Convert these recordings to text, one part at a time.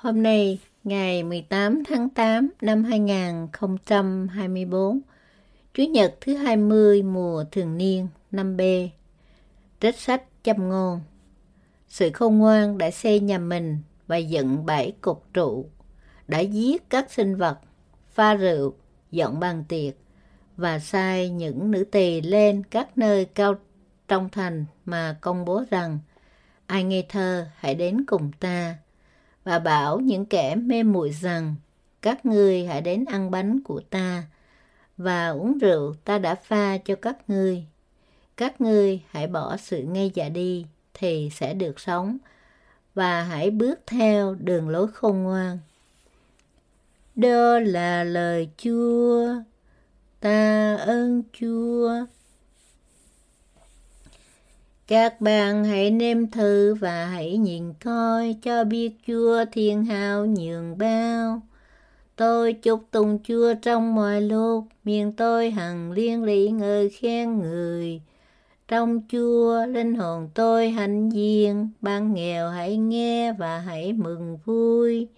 Hôm nay, ngày 18 tháng 8 năm 2024, Chủ nhật thứ 20 mùa thường niên năm b Trích sách châm ngôn Sự khôn ngoan đã xây nhà mình và dựng bảy cột trụ, đã giết các sinh vật, pha rượu, dọn bàn tiệc và sai những nữ tỳ lên các nơi cao trong thành mà công bố rằng ai nghe thơ hãy đến cùng ta và bảo những kẻ mê muội rằng các ngươi hãy đến ăn bánh của ta và uống rượu ta đã pha cho các ngươi các ngươi hãy bỏ sự ngây dạ đi thì sẽ được sống và hãy bước theo đường lối khôn ngoan đó là lời chúa ta ơn chúa các bạn hãy nêm thử và hãy nhìn coi cho biết Chúa thiên hào nhường bao. Tôi chúc tùng Chúa trong mọi lúc, miệng tôi hằng liên lỉ ngợi khen người. Trong Chúa, linh hồn tôi hạnh diện, ban nghèo hãy nghe và hãy mừng vui.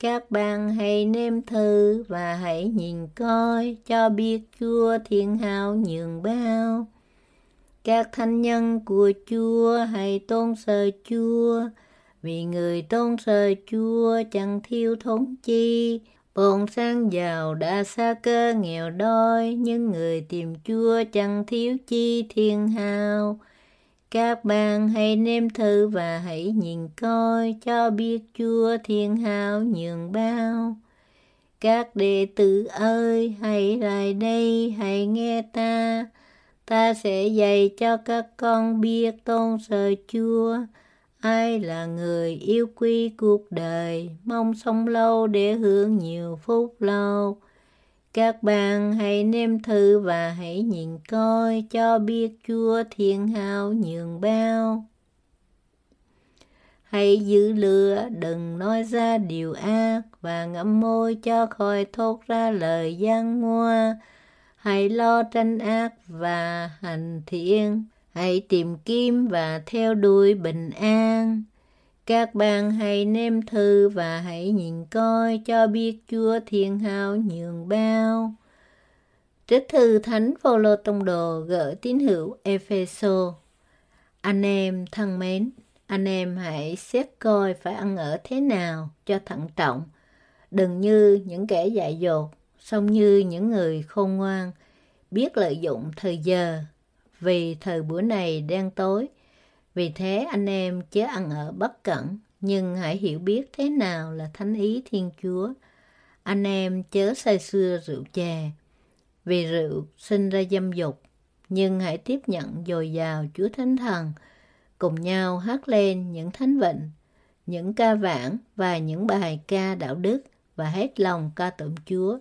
Các bạn hãy nêm thử và hãy nhìn coi cho biết Chúa thiên hào nhường bao. Các thánh nhân của Chúa hãy tôn sờ Chúa, vì người tôn sờ Chúa chẳng thiếu thốn chi. Bồn sang giàu đã xa cơ nghèo đói, nhưng người tìm Chúa chẳng thiếu chi thiên hào. Các bạn hãy nếm thử và hãy nhìn coi cho biết Chúa thiên hào nhường bao. Các đệ tử ơi, hãy lại đây, hãy nghe ta ta sẽ dạy cho các con biết tôn sợ chúa ai là người yêu quý cuộc đời mong sống lâu để hưởng nhiều phúc lâu các bạn hãy nêm thử và hãy nhìn coi cho biết chúa thiên hào nhường bao hãy giữ lửa đừng nói ra điều ác và ngậm môi cho khỏi thốt ra lời gian ngoa hãy lo tranh ác và hành thiện, hãy tìm kiếm và theo đuổi bình an. Các bạn hãy nêm thư và hãy nhìn coi cho biết Chúa Thiên Hào nhường bao. Trích thư Thánh Phaolô Tông Đồ gửi tín hữu Epheso. Anh em thân mến, anh em hãy xét coi phải ăn ở thế nào cho thận trọng, đừng như những kẻ dại dột song như những người khôn ngoan biết lợi dụng thời giờ vì thời bữa này đang tối vì thế anh em chớ ăn ở bất cẩn nhưng hãy hiểu biết thế nào là thánh ý thiên chúa anh em chớ say xưa rượu chè vì rượu sinh ra dâm dục nhưng hãy tiếp nhận dồi dào chúa thánh thần cùng nhau hát lên những thánh vịnh những ca vãng và những bài ca đạo đức và hết lòng ca tụng chúa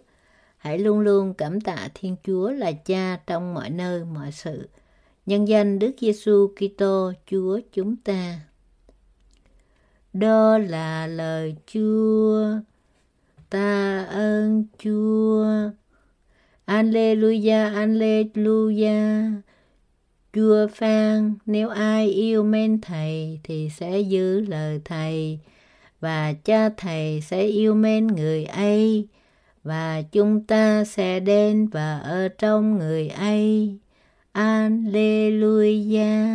Hãy luôn luôn cảm tạ Thiên Chúa là Cha trong mọi nơi, mọi sự. Nhân danh Đức Giêsu Kitô Chúa chúng ta. Đó là lời Chúa. Ta ơn Chúa. Alleluia, Alleluia. Chúa Phan, nếu ai yêu mến Thầy thì sẽ giữ lời Thầy, và cha Thầy sẽ yêu mến người ấy và chúng ta sẽ đến và ở trong người ấy. Alleluia.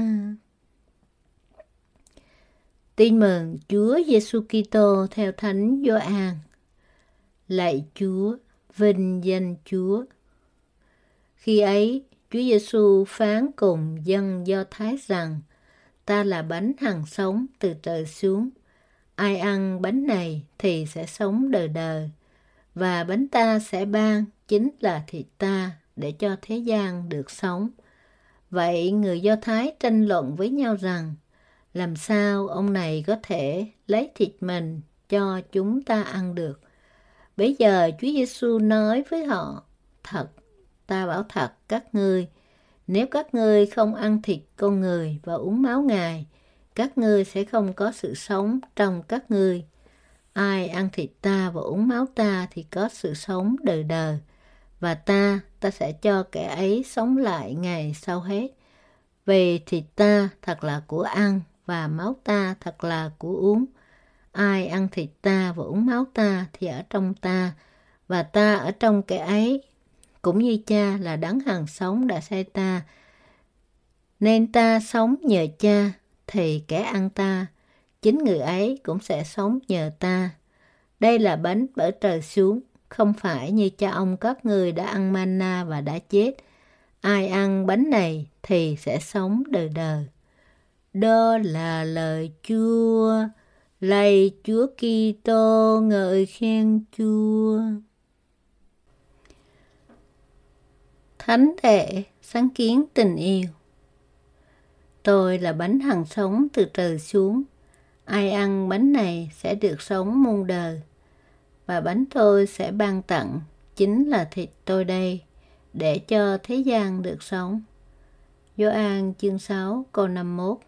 Tin mừng Chúa Giêsu Kitô theo Thánh Gioan. Lạy Chúa, vinh danh Chúa. Khi ấy, Chúa Giêsu phán cùng dân Do Thái rằng: Ta là bánh hằng sống từ trời xuống. Ai ăn bánh này thì sẽ sống đời đời và bánh ta sẽ ban chính là thịt ta để cho thế gian được sống. Vậy người Do Thái tranh luận với nhau rằng làm sao ông này có thể lấy thịt mình cho chúng ta ăn được. Bây giờ Chúa Giêsu nói với họ, thật, ta bảo thật các ngươi, nếu các ngươi không ăn thịt con người và uống máu Ngài, các ngươi sẽ không có sự sống trong các ngươi. Ai ăn thịt ta và uống máu ta thì có sự sống đời đời, và ta, ta sẽ cho kẻ ấy sống lại ngày sau hết. Về thịt ta thật là của ăn, và máu ta thật là của uống. Ai ăn thịt ta và uống máu ta thì ở trong ta, và ta ở trong kẻ ấy. Cũng như cha là đấng hàng sống đã sai ta, nên ta sống nhờ cha, thì kẻ ăn ta chính người ấy cũng sẽ sống nhờ ta. Đây là bánh bởi trời xuống, không phải như cha ông các người đã ăn manna và đã chết. Ai ăn bánh này thì sẽ sống đời đời. Đó là lời Chúa, lạy Chúa Kitô ngợi khen Chúa. Thánh đệ sáng kiến tình yêu. Tôi là bánh hằng sống từ trời xuống, ai ăn bánh này sẽ được sống muôn đời. Và bánh tôi sẽ ban tặng, chính là thịt tôi đây, để cho thế gian được sống. Gioan chương 6 câu 51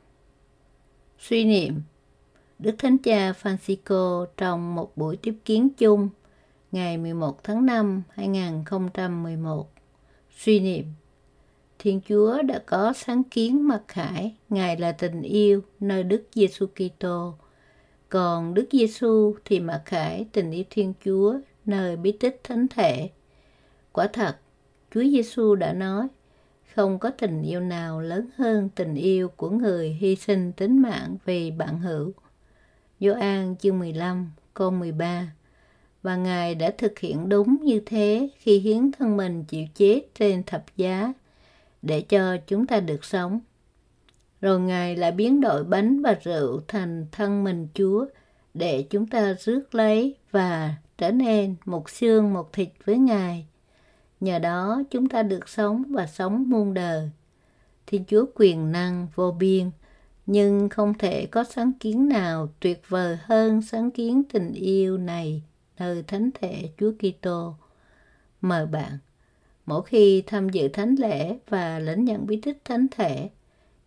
Suy niệm Đức Thánh Cha Francisco trong một buổi tiếp kiến chung ngày 11 tháng 5 2011 Suy niệm Thiên Chúa đã có sáng kiến mặc khải, Ngài là tình yêu nơi Đức Giêsu Kitô. Còn Đức Giêsu thì mặc khải tình yêu Thiên Chúa nơi bí tích thánh thể. Quả thật, Chúa Giêsu đã nói, không có tình yêu nào lớn hơn tình yêu của người hy sinh tính mạng vì bạn hữu. Gioan chương 15, câu 13 và Ngài đã thực hiện đúng như thế khi hiến thân mình chịu chết trên thập giá để cho chúng ta được sống. Rồi Ngài lại biến đổi bánh và rượu thành thân mình Chúa để chúng ta rước lấy và trở nên một xương một thịt với Ngài. Nhờ đó chúng ta được sống và sống muôn đời. Thiên Chúa quyền năng vô biên, nhưng không thể có sáng kiến nào tuyệt vời hơn sáng kiến tình yêu này nơi thánh thể Chúa Kitô. Mời bạn Mỗi khi tham dự thánh lễ và lãnh nhận bí tích thánh thể,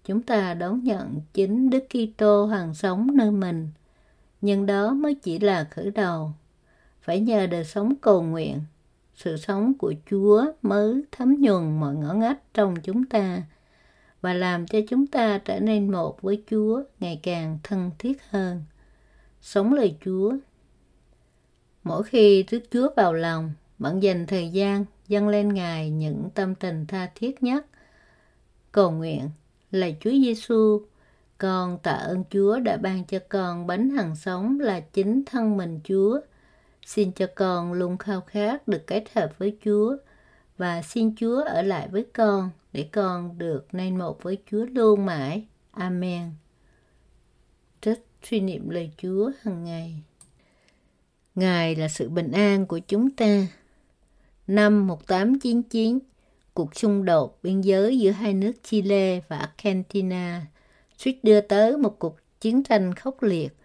chúng ta đón nhận chính Đức Kitô hàng sống nơi mình. Nhưng đó mới chỉ là khởi đầu. Phải nhờ đời sống cầu nguyện, sự sống của Chúa mới thấm nhuần mọi ngõ ngách trong chúng ta và làm cho chúng ta trở nên một với Chúa ngày càng thân thiết hơn. Sống lời Chúa Mỗi khi Đức Chúa vào lòng, bạn dành thời gian dâng lên Ngài những tâm tình tha thiết nhất. Cầu nguyện là Chúa Giêsu, con tạ ơn Chúa đã ban cho con bánh hằng sống là chính thân mình Chúa. Xin cho con luôn khao khát được kết hợp với Chúa và xin Chúa ở lại với con để con được nên một với Chúa luôn mãi. Amen. Trích suy niệm lời Chúa hằng ngày. Ngài là sự bình an của chúng ta. Năm 1899, cuộc xung đột biên giới giữa hai nước Chile và Argentina suýt đưa tới một cuộc chiến tranh khốc liệt.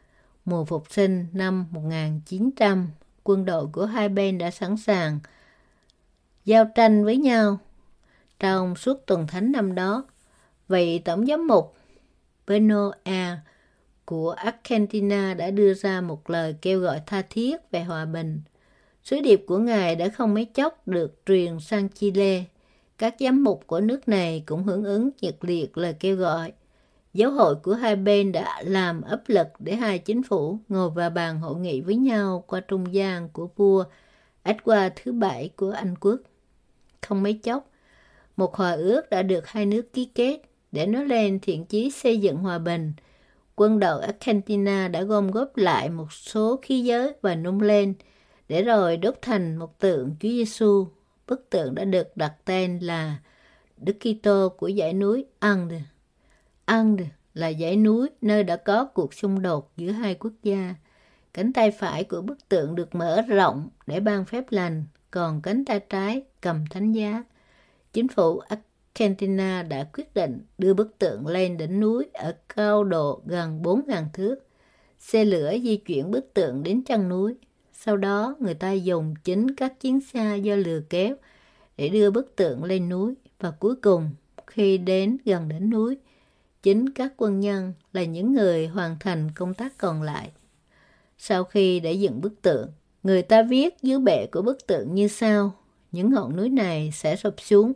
Mùa phục sinh năm 1900, quân đội của hai bên đã sẵn sàng giao tranh với nhau trong suốt tuần thánh năm đó. vị Tổng giám mục Benoa của Argentina đã đưa ra một lời kêu gọi tha thiết về hòa bình – Sứ điệp của Ngài đã không mấy chốc được truyền sang Chile. Các giám mục của nước này cũng hưởng ứng nhiệt liệt lời kêu gọi. Giáo hội của hai bên đã làm áp lực để hai chính phủ ngồi vào bàn hội nghị với nhau qua trung gian của vua Edward thứ bảy của Anh quốc. Không mấy chốc, một hòa ước đã được hai nước ký kết để nói lên thiện chí xây dựng hòa bình. Quân đội Argentina đã gom góp lại một số khí giới và nung lên – để rồi đúc thành một tượng Chúa Giêsu. Bức tượng đã được đặt tên là Đức Kitô của dãy núi Ande. Ande là dãy núi nơi đã có cuộc xung đột giữa hai quốc gia. Cánh tay phải của bức tượng được mở rộng để ban phép lành, còn cánh tay trái cầm thánh giá. Chính phủ Argentina đã quyết định đưa bức tượng lên đỉnh núi ở cao độ gần 4.000 thước. Xe lửa di chuyển bức tượng đến chân núi – sau đó người ta dùng chính các chiến xa do lừa kéo để đưa bức tượng lên núi và cuối cùng khi đến gần đến núi, chính các quân nhân là những người hoàn thành công tác còn lại. Sau khi đã dựng bức tượng, người ta viết dưới bệ của bức tượng như sau, những ngọn núi này sẽ sụp xuống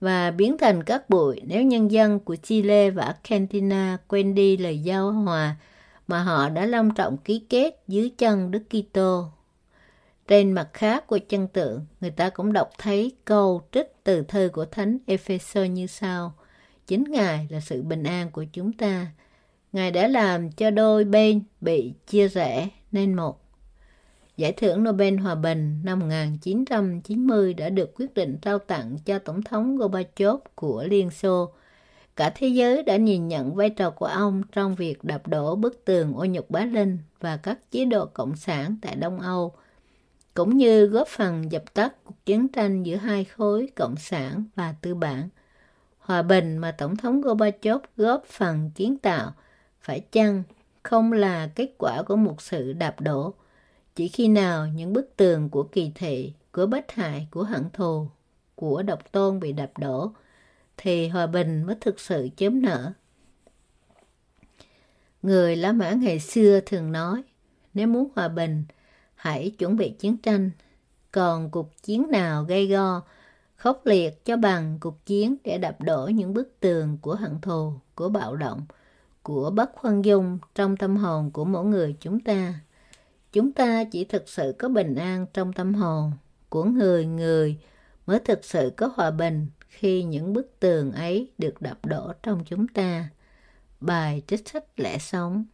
và biến thành các bụi nếu nhân dân của Chile và Argentina quên đi lời giao hòa mà họ đã long trọng ký kết dưới chân Đức Kitô. Trên mặt khác của chân tượng, người ta cũng đọc thấy câu trích từ thư của Thánh Epheso như sau. Chính Ngài là sự bình an của chúng ta. Ngài đã làm cho đôi bên bị chia rẽ nên một. Giải thưởng Nobel Hòa Bình năm 1990 đã được quyết định trao tặng cho Tổng thống Gorbachev của Liên Xô Cả thế giới đã nhìn nhận vai trò của ông trong việc đập đổ bức tường ô nhục bá linh và các chế độ cộng sản tại Đông Âu, cũng như góp phần dập tắt cuộc chiến tranh giữa hai khối cộng sản và tư bản. Hòa bình mà Tổng thống Gorbachev góp phần kiến tạo phải chăng không là kết quả của một sự đạp đổ, chỉ khi nào những bức tường của kỳ thị, của bất hại, của hận thù, của độc tôn bị đạp đổ – thì hòa bình mới thực sự chớm nở. Người La Mã ngày xưa thường nói, nếu muốn hòa bình, hãy chuẩn bị chiến tranh. Còn cuộc chiến nào gây go, khốc liệt cho bằng cuộc chiến để đập đổ những bức tường của hận thù, của bạo động, của bất khoan dung trong tâm hồn của mỗi người chúng ta. Chúng ta chỉ thực sự có bình an trong tâm hồn của người người mới thực sự có hòa bình khi những bức tường ấy được đập đổ trong chúng ta bài trích sách lẽ sống